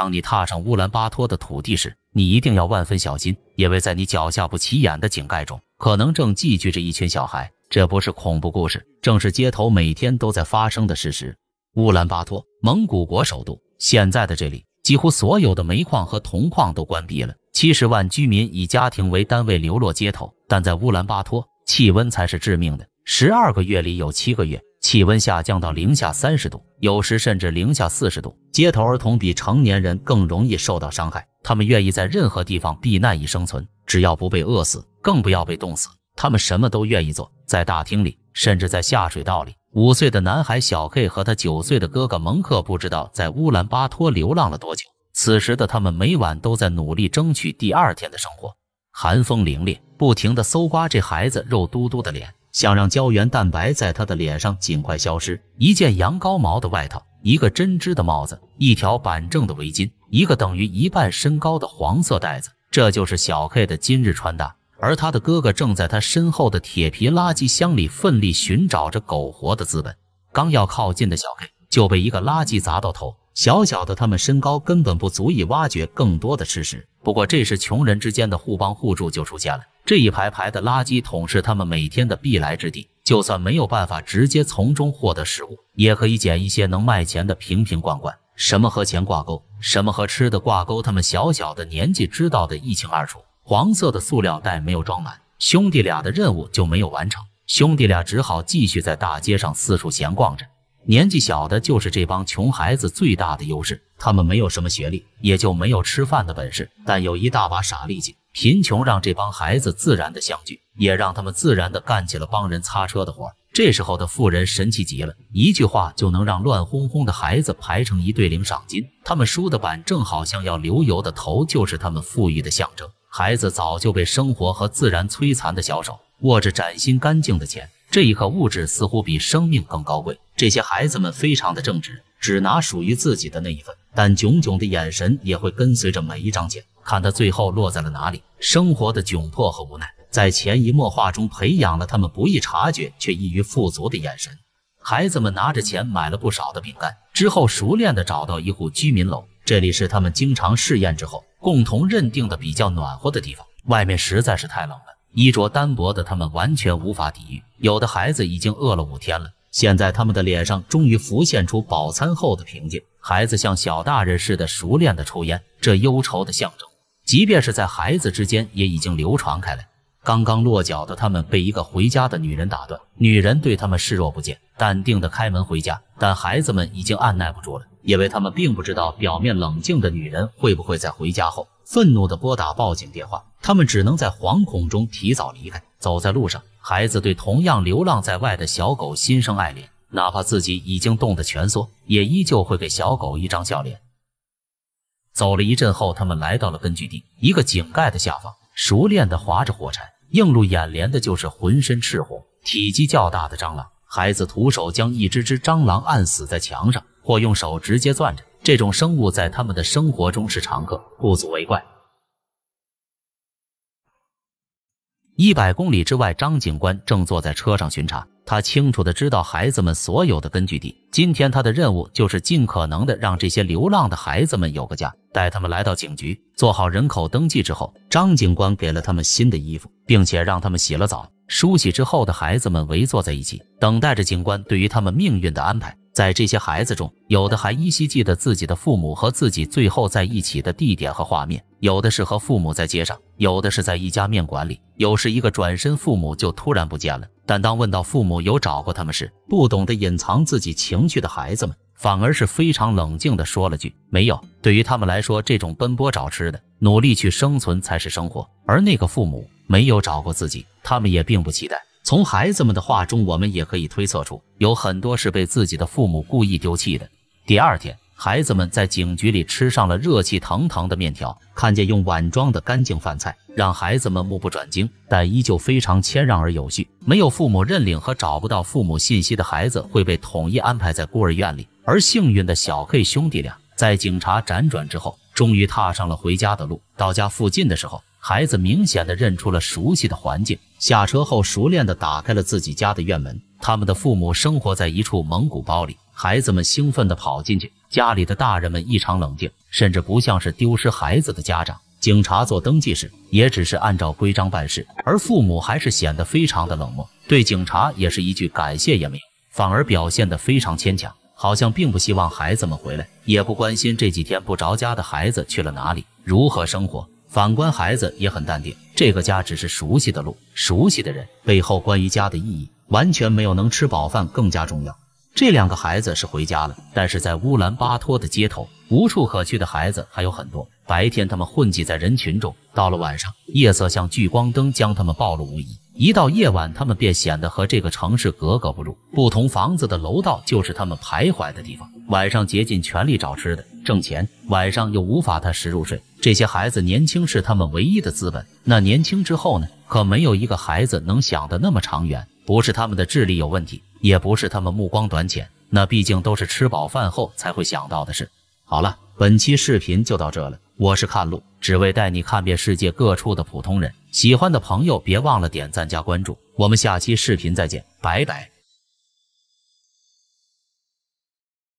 当你踏上乌兰巴托的土地时，你一定要万分小心，因为在你脚下不起眼的井盖中，可能正寄居着一群小孩。这不是恐怖故事，正是街头每天都在发生的事实。乌兰巴托，蒙古国首都。现在的这里，几乎所有的煤矿和铜矿都关闭了，七十万居民以家庭为单位流落街头。但在乌兰巴托，气温才是致命的。十二个月里有七个月，气温下降到零下三十度，有时甚至零下四十度。街头儿童比成年人更容易受到伤害，他们愿意在任何地方避难以生存，只要不被饿死，更不要被冻死。他们什么都愿意做，在大厅里，甚至在下水道里。五岁的男孩小 K 和他九岁的哥哥蒙克不知道在乌兰巴托流浪了多久，此时的他们每晚都在努力争取第二天的生活。寒风凛冽，不停地搜刮这孩子肉嘟嘟的脸。想让胶原蛋白在他的脸上尽快消失。一件羊羔毛的外套，一个针织的帽子，一条板正的围巾，一个等于一半身高的黄色袋子，这就是小 K 的今日穿搭。而他的哥哥正在他身后的铁皮垃圾箱里奋力寻找着苟活的资本。刚要靠近的小 K 就被一个垃圾砸到头。小小的他们身高根本不足以挖掘更多的吃食。不过这时穷人之间的互帮互助就出现了。这一排排的垃圾桶是他们每天的必来之地，就算没有办法直接从中获得食物，也可以捡一些能卖钱的瓶瓶罐罐。什么和钱挂钩，什么和吃的挂钩，他们小小的年纪知道的一清二楚。黄色的塑料袋没有装满，兄弟俩的任务就没有完成，兄弟俩只好继续在大街上四处闲逛着。年纪小的就是这帮穷孩子最大的优势，他们没有什么学历，也就没有吃饭的本事，但有一大把傻力气。贫穷让这帮孩子自然的相聚，也让他们自然的干起了帮人擦车的活这时候的富人神奇极了，一句话就能让乱哄哄的孩子排成一队领赏金。他们梳的板正，好像要流油的头，就是他们富裕的象征。孩子早就被生活和自然摧残的小手，握着崭新干净的钱，这一刻物质似乎比生命更高贵。这些孩子们非常的正直，只拿属于自己的那一份，但炯炯的眼神也会跟随着每一张钱，看他最后落在了哪里。生活的窘迫和无奈，在潜移默化中培养了他们不易察觉却易于富足的眼神。孩子们拿着钱买了不少的饼干，之后熟练的找到一户居民楼，这里是他们经常试验之后共同认定的比较暖和的地方。外面实在是太冷了，衣着单薄的他们完全无法抵御，有的孩子已经饿了五天了。现在他们的脸上终于浮现出饱餐后的平静。孩子像小大人似的熟练的抽烟，这忧愁的象征，即便是在孩子之间也已经流传开来。刚刚落脚的他们被一个回家的女人打断，女人对他们视若不见，淡定的开门回家。但孩子们已经按耐不住了，因为他们并不知道表面冷静的女人会不会在回家后愤怒的拨打报警电话。他们只能在惶恐中提早离开。走在路上，孩子对同样流浪在外的小狗心生爱怜，哪怕自己已经冻得蜷缩，也依旧会给小狗一张笑脸。走了一阵后，他们来到了根据地，一个井盖的下方，熟练地划着火柴，映入眼帘的就是浑身赤红、体积较大的蟑螂。孩子徒手将一只只蟑螂按死在墙上，或用手直接攥着。这种生物在他们的生活中是常客，不足为怪。一百公里之外，张警官正坐在车上巡查。他清楚的知道孩子们所有的根据地。今天他的任务就是尽可能的让这些流浪的孩子们有个家。带他们来到警局，做好人口登记之后，张警官给了他们新的衣服，并且让他们洗了澡。梳洗之后的孩子们围坐在一起，等待着警官对于他们命运的安排。在这些孩子中，有的还依稀记得自己的父母和自己最后在一起的地点和画面，有的是和父母在街上，有的是在一家面馆里，有时一个转身，父母就突然不见了。但当问到父母有找过他们时，不懂得隐藏自己情绪的孩子们反而是非常冷静的说了句“没有”。对于他们来说，这种奔波找吃的、努力去生存才是生活，而那个父母没有找过自己，他们也并不期待。从孩子们的话中，我们也可以推测出，有很多是被自己的父母故意丢弃的。第二天，孩子们在警局里吃上了热气腾腾的面条，看见用碗装的干净饭菜，让孩子们目不转睛，但依旧非常谦让而有序。没有父母认领和找不到父母信息的孩子会被统一安排在孤儿院里，而幸运的小 K 兄弟俩在警察辗转之后，终于踏上了回家的路。到家附近的时候。孩子明显的认出了熟悉的环境，下车后熟练的打开了自己家的院门。他们的父母生活在一处蒙古包里，孩子们兴奋的跑进去，家里的大人们异常冷静，甚至不像是丢失孩子的家长。警察做登记时，也只是按照规章办事，而父母还是显得非常的冷漠，对警察也是一句感谢也没有，反而表现得非常牵强，好像并不希望孩子们回来，也不关心这几天不着家的孩子去了哪里，如何生活。反观孩子也很淡定，这个家只是熟悉的路、熟悉的人，背后关于家的意义完全没有能吃饱饭更加重要。这两个孩子是回家了，但是在乌兰巴托的街头，无处可去的孩子还有很多。白天他们混迹在人群中，到了晚上，夜色像聚光灯将他们暴露无遗。一到夜晚，他们便显得和这个城市格格不入。不同房子的楼道就是他们徘徊的地方，晚上竭尽全力找吃的、挣钱，晚上又无法踏实入睡。这些孩子年轻是他们唯一的资本，那年轻之后呢？可没有一个孩子能想得那么长远。不是他们的智力有问题，也不是他们目光短浅，那毕竟都是吃饱饭后才会想到的事。好了，本期视频就到这了。我是看路，只为带你看遍世界各处的普通人。喜欢的朋友别忘了点赞加关注，我们下期视频再见，拜拜。